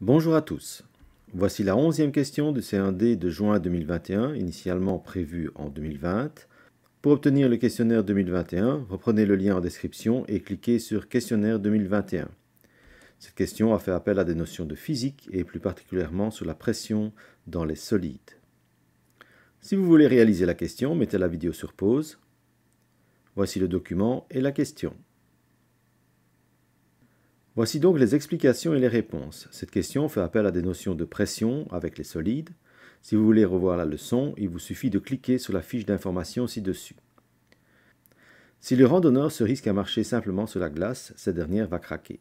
Bonjour à tous. Voici la onzième question du C1D de juin 2021, initialement prévue en 2020. Pour obtenir le questionnaire 2021, reprenez le lien en description et cliquez sur Questionnaire 2021. Cette question a fait appel à des notions de physique et plus particulièrement sur la pression dans les solides. Si vous voulez réaliser la question, mettez la vidéo sur pause. Voici le document et la question. Voici donc les explications et les réponses. Cette question fait appel à des notions de pression avec les solides. Si vous voulez revoir la leçon, il vous suffit de cliquer sur la fiche d'information ci-dessus. Si le randonneur se risque à marcher simplement sur la glace, cette dernière va craquer.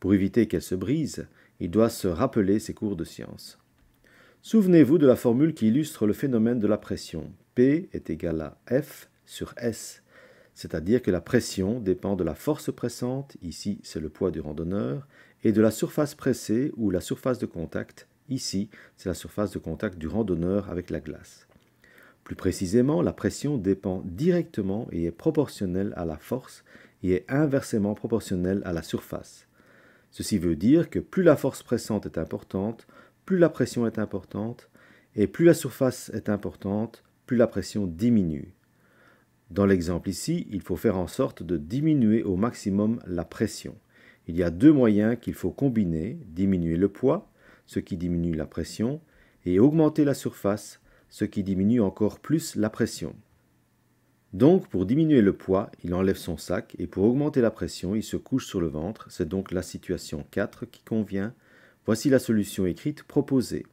Pour éviter qu'elle se brise, il doit se rappeler ses cours de science. Souvenez-vous de la formule qui illustre le phénomène de la pression. P est égal à F sur S c'est-à-dire que la pression dépend de la force pressante, ici c'est le poids du randonneur, et de la surface pressée ou la surface de contact, ici c'est la surface de contact du randonneur avec la glace. Plus précisément, la pression dépend directement et est proportionnelle à la force et est inversement proportionnelle à la surface. Ceci veut dire que plus la force pressante est importante, plus la pression est importante, et plus la surface est importante, plus la pression diminue. Dans l'exemple ici, il faut faire en sorte de diminuer au maximum la pression. Il y a deux moyens qu'il faut combiner, diminuer le poids, ce qui diminue la pression, et augmenter la surface, ce qui diminue encore plus la pression. Donc pour diminuer le poids, il enlève son sac et pour augmenter la pression, il se couche sur le ventre. C'est donc la situation 4 qui convient. Voici la solution écrite proposée.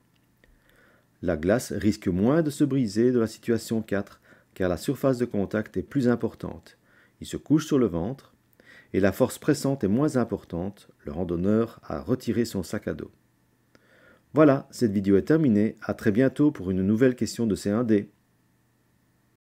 La glace risque moins de se briser de la situation 4 car la surface de contact est plus importante. Il se couche sur le ventre et la force pressante est moins importante, le randonneur a retiré son sac à dos. Voilà, cette vidéo est terminée, à très bientôt pour une nouvelle question de C1D.